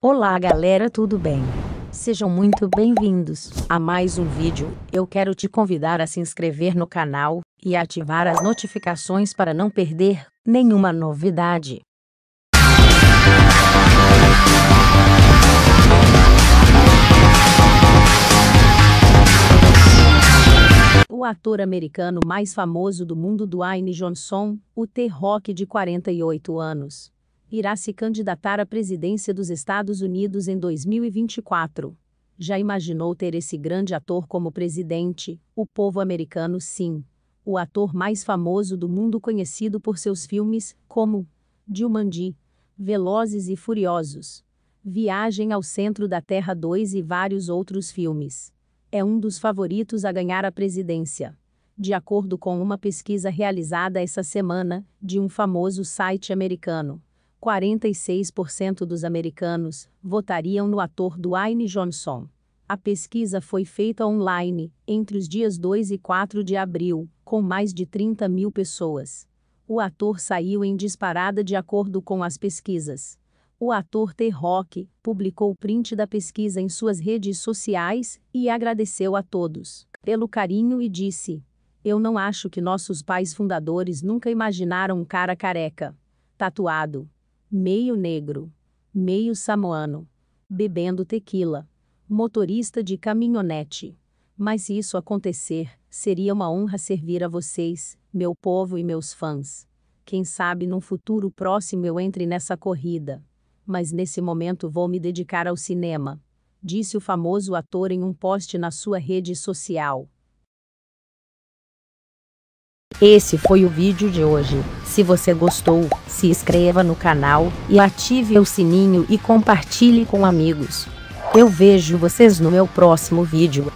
Olá galera, tudo bem? Sejam muito bem-vindos a mais um vídeo. Eu quero te convidar a se inscrever no canal e ativar as notificações para não perder nenhuma novidade. O ator americano mais famoso do mundo Dwayne Johnson, o T-Rock de 48 anos, irá se candidatar à presidência dos Estados Unidos em 2024. Já imaginou ter esse grande ator como presidente? O povo americano, sim. O ator mais famoso do mundo, conhecido por seus filmes, como Dilmandi, Velozes e Furiosos, Viagem ao Centro da Terra 2 e vários outros filmes. É um dos favoritos a ganhar a presidência de acordo com uma pesquisa realizada essa semana, de um famoso site americano. 46% dos americanos votariam no ator Dwayne Johnson. A pesquisa foi feita online, entre os dias 2 e 4 de abril, com mais de 30 mil pessoas. O ator saiu em disparada de acordo com as pesquisas. O ator T-Rock publicou o print da pesquisa em suas redes sociais e agradeceu a todos pelo carinho e disse: Eu não acho que nossos pais fundadores nunca imaginaram um cara careca, tatuado, meio negro, meio samoano, bebendo tequila, motorista de caminhonete. Mas se isso acontecer, seria uma honra servir a vocês, meu povo e meus fãs. Quem sabe num futuro próximo eu entre nessa corrida. Mas nesse momento vou me dedicar ao cinema, disse o famoso ator em um post na sua rede social. Esse foi o vídeo de hoje. Se você gostou, se inscreva no canal e ative o sininho e compartilhe com amigos. Eu vejo vocês no meu próximo vídeo.